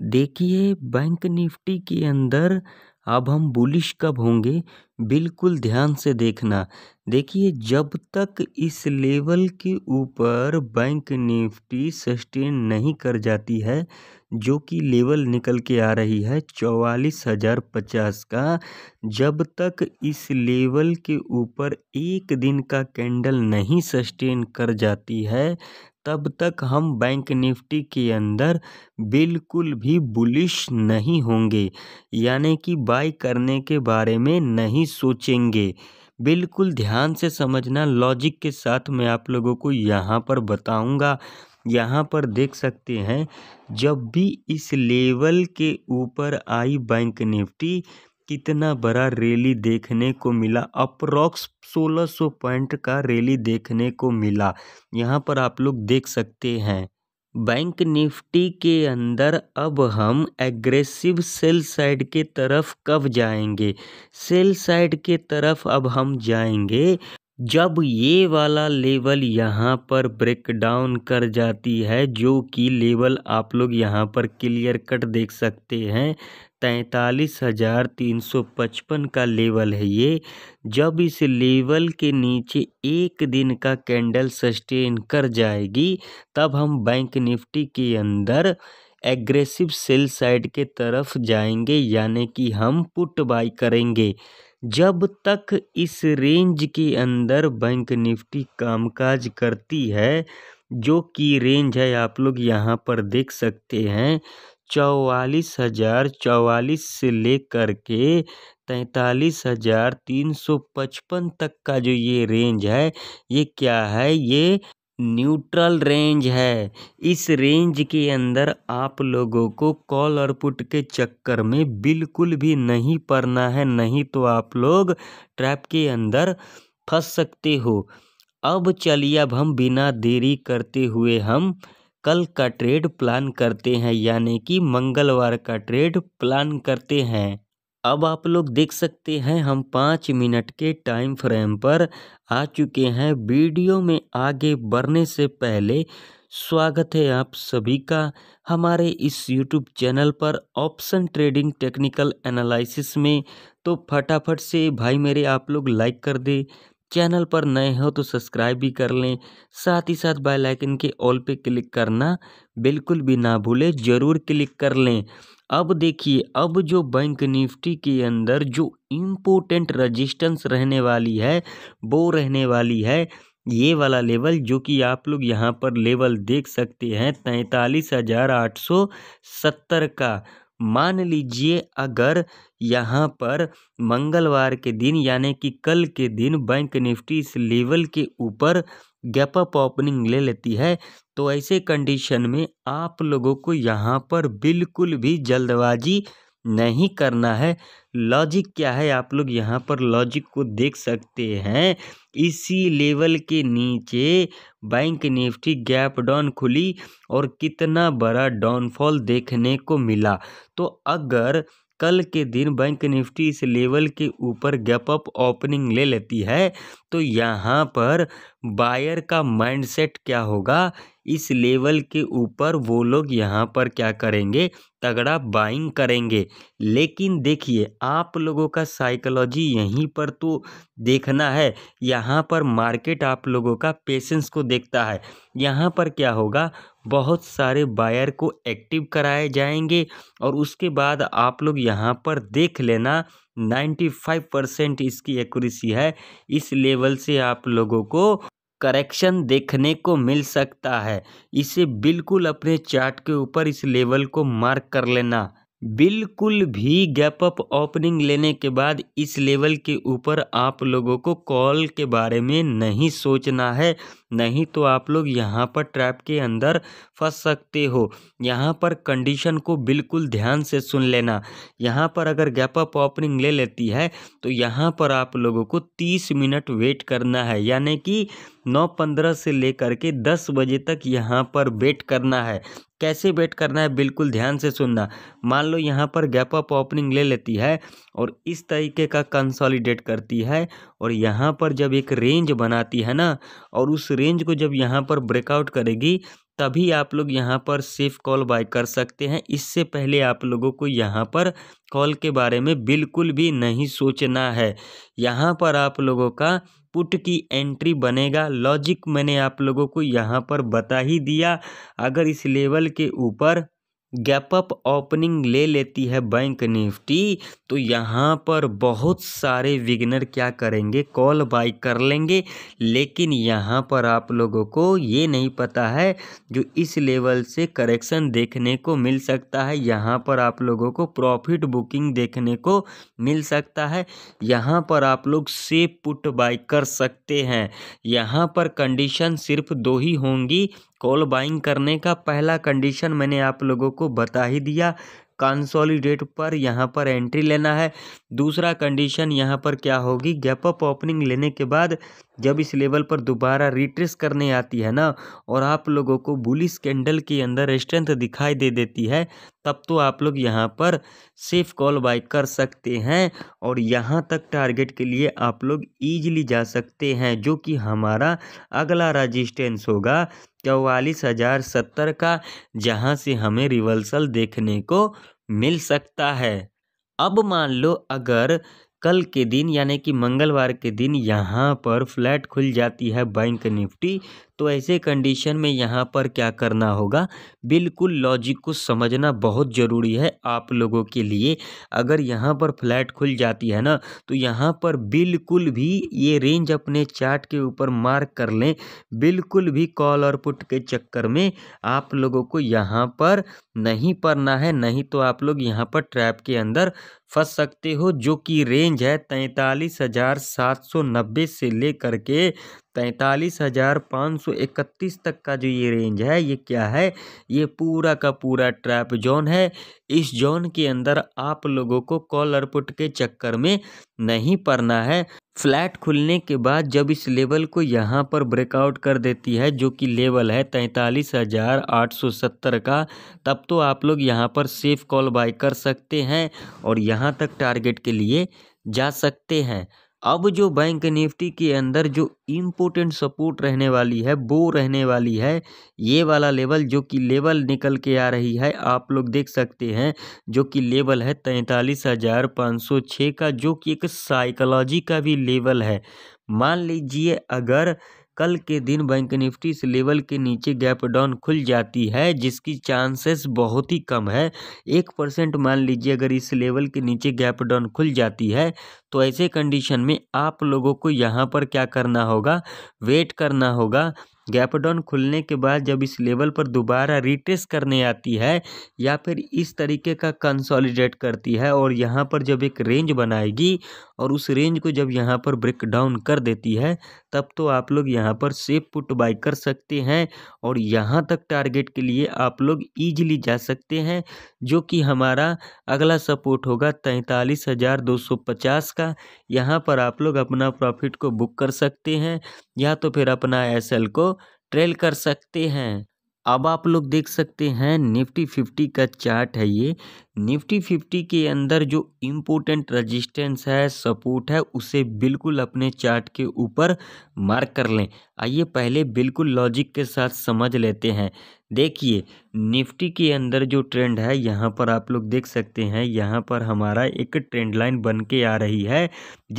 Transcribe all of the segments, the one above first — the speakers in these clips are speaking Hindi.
देखिए बैंक निफ्टी के अंदर अब हम बुलिश कब होंगे बिल्कुल ध्यान से देखना देखिए जब तक इस लेवल के ऊपर बैंक निफ्टी सस्टेन नहीं कर जाती है जो कि लेवल निकल के आ रही है चौवालीस हज़ार पचास का जब तक इस लेवल के ऊपर एक दिन का कैंडल नहीं सस्टेन कर जाती है तब तक हम बैंक निफ्टी के अंदर बिल्कुल भी बुलिश नहीं होंगे यानी कि बाय करने के बारे में नहीं सोचेंगे बिल्कुल ध्यान से समझना लॉजिक के साथ मैं आप लोगों को यहाँ पर बताऊँगा यहाँ पर देख सकते हैं जब भी इस लेवल के ऊपर आई बैंक निफ्टी कितना बड़ा रैली देखने को मिला अप्रॉक्स 1600 पॉइंट का रैली देखने को मिला यहाँ पर आप लोग देख सकते हैं बैंक निफ्टी के अंदर अब हम एग्रेसिव सेल साइड के तरफ कब जाएंगे सेल साइड के तरफ अब हम जाएंगे जब ये वाला लेवल यहाँ पर ब्रेक डाउन कर जाती है जो कि लेवल आप लोग यहाँ पर क्लियर कट देख सकते हैं तैंतालीस हज़ार तीन सौ पचपन का लेवल है ये जब इस लेवल के नीचे एक दिन का कैंडल सस्टेन कर जाएगी तब हम बैंक निफ्टी के अंदर एग्रेसिव सेल साइड के तरफ जाएंगे यानी कि हम पुट बाई करेंगे जब तक इस रेंज के अंदर बैंक निफ्टी कामकाज करती है जो कि रेंज है आप लोग यहाँ पर देख सकते हैं चौवालीस हज़ार चौवालीस से लेकर के तैंतालीस हज़ार तीन सौ पचपन तक का जो ये रेंज है ये क्या है ये न्यूट्रल रेंज है इस रेंज के अंदर आप लोगों को कॉल और पुट के चक्कर में बिल्कुल भी नहीं पड़ना है नहीं तो आप लोग ट्रैप के अंदर फंस सकते हो अब चलिए अब हम बिना देरी करते हुए हम कल का ट्रेड प्लान करते हैं यानी कि मंगलवार का ट्रेड प्लान करते हैं अब आप लोग देख सकते हैं हम पाँच मिनट के टाइम फ्रेम पर आ चुके हैं वीडियो में आगे बढ़ने से पहले स्वागत है आप सभी का हमारे इस यूट्यूब चैनल पर ऑप्शन ट्रेडिंग टेक्निकल एनालिसिस में तो फटाफट से भाई मेरे आप लोग लाइक कर दें चैनल पर नए हो तो सब्सक्राइब भी कर लें साथ ही साथ बेल आइकन के ऑल पे क्लिक करना बिल्कुल भी ना भूलें ज़रूर क्लिक कर लें अब देखिए अब जो बैंक निफ्टी के अंदर जो इम्पोर्टेंट रजिस्टेंस रहने वाली है वो रहने वाली है ये वाला लेवल जो कि आप लोग यहाँ पर लेवल देख सकते हैं तैंतालीस हज़ार आठ सौ सत्तर का मान लीजिए अगर यहाँ पर मंगलवार के दिन यानी कि कल के दिन बैंक निफ्टी इस लेवल के ऊपर गैप अप ओपनिंग ले लेती है तो ऐसे कंडीशन में आप लोगों को यहाँ पर बिल्कुल भी जल्दबाजी नहीं करना है लॉजिक क्या है आप लोग यहाँ पर लॉजिक को देख सकते हैं इसी लेवल के नीचे बैंक निफ्टी गैप डाउन खुली और कितना बड़ा डाउनफॉल देखने को मिला तो अगर कल के दिन बैंक निफ्टी इस लेवल के ऊपर गैप अप ओपनिंग ले लेती है तो यहाँ पर बायर का माइंडसेट क्या होगा इस लेवल के ऊपर वो लोग यहाँ पर क्या करेंगे तगड़ा बाइंग करेंगे लेकिन देखिए आप लोगों का साइकोलॉजी यहीं पर तो देखना है यहाँ पर मार्केट आप लोगों का पेशेंस को देखता है यहाँ पर क्या होगा बहुत सारे बायर को एक्टिव कराए जाएंगे और उसके बाद आप लोग यहाँ पर देख लेना नाइन्टी फाइव परसेंट इसकी एक्यूरेसी है इस लेवल से आप लोगों को करेक्शन देखने को मिल सकता है इसे बिल्कुल अपने चार्ट के ऊपर इस लेवल को मार्क कर लेना बिल्कुल भी गैप अप ओपनिंग लेने के बाद इस लेवल के ऊपर आप लोगों को कॉल के बारे में नहीं सोचना है नहीं तो आप लोग यहाँ पर ट्रैप के अंदर फंस सकते हो यहाँ पर कंडीशन को बिल्कुल ध्यान से सुन लेना यहाँ पर अगर गैप अप ओपनिंग ले लेती है तो यहाँ पर आप लोगों को तीस मिनट वेट करना है यानी कि नौ पंद्रह से लेकर के दस बजे तक यहाँ पर वेट करना है कैसे बेट करना है बिल्कुल ध्यान से सुनना मान लो यहाँ पर गैप अप ओपनिंग ले लेती है और इस तरीके का कंसोलिडेट करती है और यहाँ पर जब एक रेंज बनाती है ना और उस रेंज को जब यहाँ पर ब्रेकआउट करेगी तभी आप लोग यहाँ पर सेफ कॉल बाय कर सकते हैं इससे पहले आप लोगों को यहाँ पर कॉल के बारे में बिल्कुल भी नहीं सोचना है यहाँ पर आप लोगों का पुट की एंट्री बनेगा लॉजिक मैंने आप लोगों को यहाँ पर बता ही दिया अगर इस लेवल के ऊपर गैप अप ओपनिंग ले लेती है बैंक निफ्टी तो यहाँ पर बहुत सारे विगनर क्या करेंगे कॉल बाई कर लेंगे लेकिन यहाँ पर आप लोगों को ये नहीं पता है जो इस लेवल से करेक्शन देखने को मिल सकता है यहाँ पर आप लोगों को प्रॉफिट बुकिंग देखने को मिल सकता है यहाँ पर आप लोग सेफ पुट बाई कर सकते हैं यहाँ पर कंडीशन सिर्फ दो ही होंगी कॉल बाइंग करने का पहला कंडीशन मैंने आप लोगों को बता ही दिया कंसोलिडेट पर यहाँ पर एंट्री लेना है दूसरा कंडीशन यहाँ पर क्या होगी गैप अप ओपनिंग लेने के बाद जब इस लेवल पर दोबारा रिट्रेस करने आती है ना और आप लोगों को बुलिस कैंडल के अंदर स्ट्रेंथ दिखाई दे देती है तब तो आप लोग यहाँ पर सेफ कॉल बाय कर सकते हैं और यहाँ तक टारगेट के लिए आप लोग ईजिली जा सकते हैं जो कि हमारा अगला रजिस्टेंस होगा चौवालीस हज़ार सत्तर का जहाँ से हमें रिवर्सल देखने को मिल सकता है अब मान लो अगर कल के दिन यानी कि मंगलवार के दिन यहाँ पर फ्लैट खुल जाती है बैंक निफ्टी तो ऐसे कंडीशन में यहाँ पर क्या करना होगा बिल्कुल लॉजिक को समझना बहुत ज़रूरी है आप लोगों के लिए अगर यहाँ पर फ्लैट खुल जाती है ना तो यहाँ पर बिल्कुल भी ये रेंज अपने चार्ट के ऊपर मार्क कर लें बिल्कुल भी कॉल और पुट के चक्कर में आप लोगों को यहाँ पर नहीं पड़ना है नहीं तो आप लोग यहाँ पर ट्रैप के अंदर फंस सकते हो जो कि रेंज है तैंतालीस हज़ार सात सौ नब्बे से लेकर के तैंतालीस हज़ार पाँच सौ इकतीस तक का जो ये रेंज है ये क्या है ये पूरा का पूरा ट्रैप जोन है इस जोन के अंदर आप लोगों को कॉलर पुट के चक्कर में नहीं पड़ना है फ्लैट खुलने के बाद जब इस लेवल को यहाँ पर ब्रेकआउट कर देती है जो कि लेवल है तैंतालीस हज़ार आठ सौ सत्तर का तब तो आप लोग यहाँ पर सेफ़ कॉल बाई कर सकते हैं और यहाँ तक टारगेट के लिए जा सकते हैं अब जो बैंक निफ्टी के अंदर जो इम्पोर्टेंट सपोर्ट रहने वाली है वो रहने वाली है ये वाला लेवल जो कि लेवल निकल के आ रही है आप लोग देख सकते हैं जो कि लेवल है तैंतालीस हज़ार पाँच सौ छः का जो कि एक साइकोलॉजी का भी लेवल है मान लीजिए अगर कल के दिन बैंक निफ्टी इस लेवल के नीचे गैप डाउन खुल जाती है जिसकी चांसेस बहुत ही कम है एक परसेंट मान लीजिए अगर इस लेवल के नीचे गैप डाउन खुल जाती है तो ऐसे कंडीशन में आप लोगों को यहाँ पर क्या करना होगा वेट करना होगा गैप डाउन खुलने के बाद जब इस लेवल पर दोबारा रिट्रेस करने आती है या फिर इस तरीके का कंसोलिडेट करती है और यहाँ पर जब एक रेंज बनाएगी और उस रेंज को जब यहाँ पर ब्रेक डाउन कर देती है तब तो आप लोग यहाँ पर सेफ पुट बाई कर सकते हैं और यहाँ तक टारगेट के लिए आप लोग ईजिली जा सकते हैं जो कि हमारा अगला सपोर्ट होगा तैंतालीस हज़ार दो सौ पचास का यहाँ पर आप लोग अपना प्रॉफिट को बुक कर सकते हैं या तो फिर अपना एस एल को ट्रेल कर सकते हैं अब आप लोग देख सकते हैं निफ्टी फिफ्टी का चार्ट है ये निफ्टी फिफ्टी के अंदर जो इम्पोर्टेंट रजिस्टेंस है सपोर्ट है उसे बिल्कुल अपने चार्ट के ऊपर मार्क कर लें आइए पहले बिल्कुल लॉजिक के साथ समझ लेते हैं देखिए निफ्टी के अंदर जो ट्रेंड है यहाँ पर आप लोग देख सकते हैं यहाँ पर हमारा एक ट्रेंड लाइन बन के आ रही है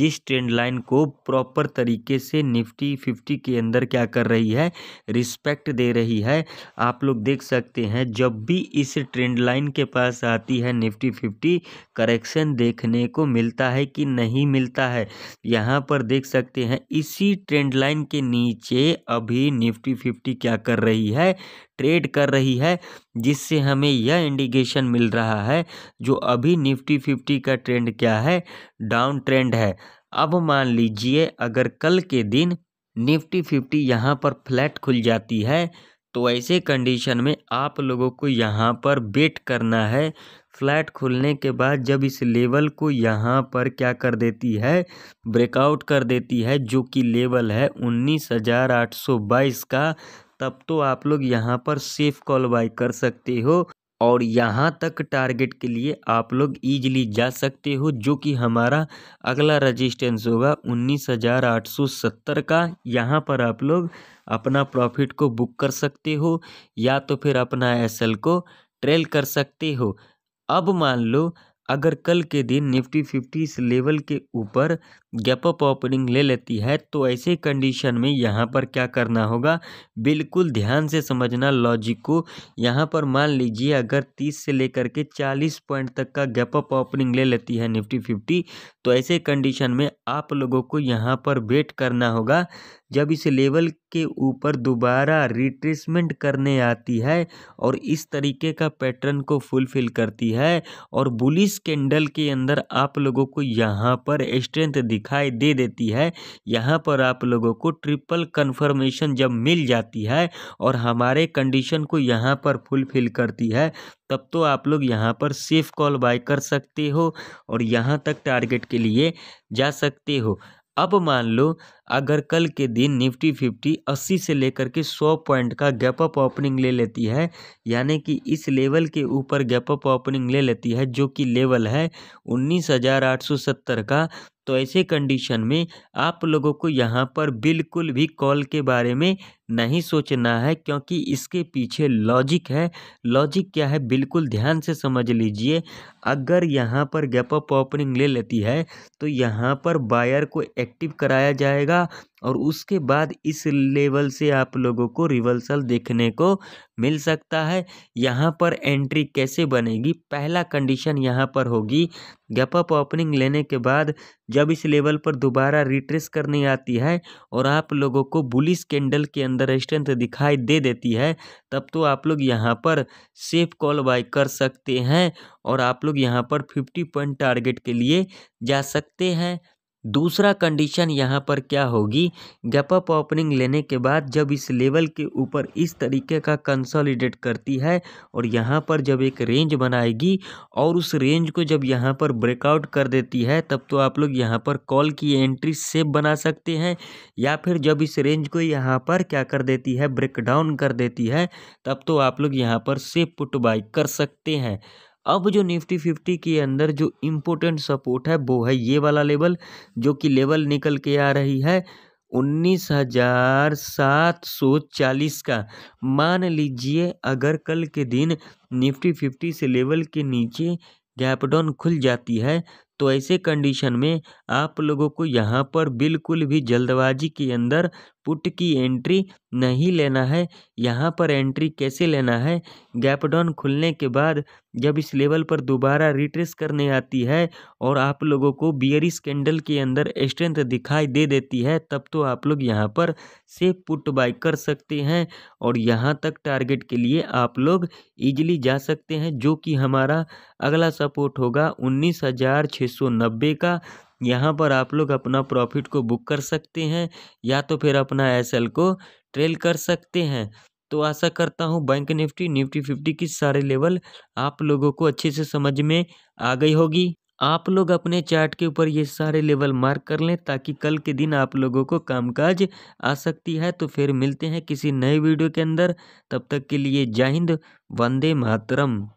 जिस ट्रेंड लाइन को प्रॉपर तरीके से निफ्टी फिफ्टी के अंदर क्या कर रही है रिस्पेक्ट दे रही है आप लोग देख सकते हैं जब भी इस ट्रेंड लाइन के पास आती है निफ्टी फिफ्टी करेक्शन देखने को मिलता है कि नहीं मिलता है यहाँ पर देख सकते हैं इसी ट्रेंड लाइन के नीचे नीचे अभी निफ्टी फिफ्टी क्या कर रही है ट्रेड कर रही है जिससे हमें यह इंडिकेशन मिल रहा है जो अभी निफ्टी फिफ्टी का ट्रेंड क्या है डाउन ट्रेंड है अब मान लीजिए अगर कल के दिन निफ्टी फिफ्टी यहाँ पर फ्लैट खुल जाती है तो ऐसे कंडीशन में आप लोगों को यहाँ पर बेट करना है फ्लैट खुलने के बाद जब इस लेवल को यहाँ पर क्या कर देती है ब्रेकआउट कर देती है जो कि लेवल है उन्नीस हज़ार आठ सौ बाईस का तब तो आप लोग यहाँ पर सेफ कॉल बाई कर सकते हो और यहाँ तक टारगेट के लिए आप लोग ईजिली जा सकते हो जो कि हमारा अगला रजिस्टेंस होगा उन्नीस हज़ार आठ सौ सत्तर का यहाँ पर आप लोग अपना प्रॉफिट को बुक कर सकते हो या तो फिर अपना एसएल को ट्रेल कर सकते हो अब मान लो अगर कल के दिन निफ्टी फिफ्टी इस लेवल के ऊपर गैप अप ओपनिंग ले लेती है तो ऐसे कंडीशन में यहाँ पर क्या करना होगा बिल्कुल ध्यान से समझना लॉजिक को यहाँ पर मान लीजिए अगर 30 से लेकर के 40 पॉइंट तक का गैप अप ओपनिंग ले लेती है निफ्टी 50 तो ऐसे कंडीशन में आप लोगों को यहाँ पर वेट करना होगा जब इस लेवल के ऊपर दोबारा रिट्रेसमेंट करने आती है और इस तरीके का पैटर्न को फुलफिल करती है और बुलिस कैंडल के अंदर आप लोगों को यहाँ पर स्ट्रेंथ दिखाई दे देती है यहाँ पर आप लोगों को ट्रिपल कन्फर्मेशन जब मिल जाती है और हमारे कंडीशन को यहाँ पर फुलफिल करती है तब तो आप लोग यहाँ पर सेफ़ कॉल बाय कर सकते हो और यहाँ तक टारगेट के लिए जा सकते हो अब मान लो अगर कल के दिन निफ्टी फिफ्टी अस्सी से लेकर के सौ पॉइंट का गैप अप ओपनिंग ले लेती है यानी कि इस लेवल के ऊपर गैप अप ओपनिंग ले लेती है जो कि लेवल है उन्नीस हज़ार आठ सौ सत्तर का तो ऐसे कंडीशन में आप लोगों को यहाँ पर बिल्कुल भी कॉल के बारे में नहीं सोचना है क्योंकि इसके पीछे लॉजिक है लॉजिक क्या है बिल्कुल ध्यान से समझ लीजिए अगर यहाँ पर गैप अप ओपनिंग ले लेती है तो यहाँ पर बायर को एक्टिव कराया जाएगा जाएगा और उसके बाद इस लेवल से आप लोगों को रिवर्सल देखने को मिल सकता है यहाँ पर एंट्री कैसे बनेगी पहला कंडीशन यहाँ पर होगी गैप अप ओपनिंग लेने के बाद जब इस लेवल पर दोबारा रिट्रेस करने आती है और आप लोगों को बुलिस कैंडल के अंदर स्ट्रेंथ दिखाई दे देती है तब तो आप लोग यहाँ पर सेफ कॉल बाय कर सकते हैं और आप लोग यहाँ पर फिफ्टी पॉइंट टारगेट के लिए जा सकते हैं दूसरा कंडीशन यहाँ पर क्या होगी गैप अप ओपनिंग लेने के बाद जब इस लेवल के ऊपर इस तरीके का कंसोलिडेट करती है और यहाँ पर जब एक रेंज बनाएगी और उस रेंज को जब यहाँ पर ब्रेकआउट कर देती है तब तो आप लोग यहाँ पर कॉल की एंट्री सेफ बना सकते हैं या फिर जब इस रेंज को यहाँ पर क्या कर देती है ब्रेकडाउन कर देती है तब तो आप लोग यहाँ पर सेफ पुट बाई कर सकते हैं अब जो निफ्टी फिफ्टी के अंदर जो इम्पोर्टेंट सपोर्ट है वो है ये वाला लेवल जो कि लेवल निकल के आ रही है उन्नीस हजार सात सौ चालीस का मान लीजिए अगर कल के दिन निफ्टी फिफ्टी से लेवल के नीचे गैप डाउन खुल जाती है तो ऐसे कंडीशन में आप लोगों को यहाँ पर बिल्कुल भी जल्दबाजी के अंदर पुट की एंट्री नहीं लेना है यहाँ पर एंट्री कैसे लेना है गैप डाउन खुलने के बाद जब इस लेवल पर दोबारा रिट्रेस करने आती है और आप लोगों को बियरिस कैंडल के अंदर स्ट्रेंथ दिखाई दे देती है तब तो आप लोग यहाँ पर सेफ पुट बाय कर सकते हैं और यहाँ तक टारगेट के लिए आप लोग ईजिली जा सकते हैं जो कि हमारा अगला सपोर्ट होगा उन्नीस हज़ार छः सौ नब्बे का यहाँ पर आप लोग अपना प्रॉफिट को बुक कर सकते हैं या तो फिर अपना एस एल को ट्रेल कर सकते हैं तो आशा करता हूँ बैंक निफ्टी निफ्टी फिफ्टी की सारे लेवल आप लोगों को अच्छे से समझ में आ गई होगी आप लोग अपने चार्ट के ऊपर ये सारे लेवल मार्क कर लें ताकि कल के दिन आप लोगों को कामकाज आ सकती है तो फिर मिलते हैं किसी नए वीडियो के अंदर तब तक के लिए जय हिंद वंदे मातरम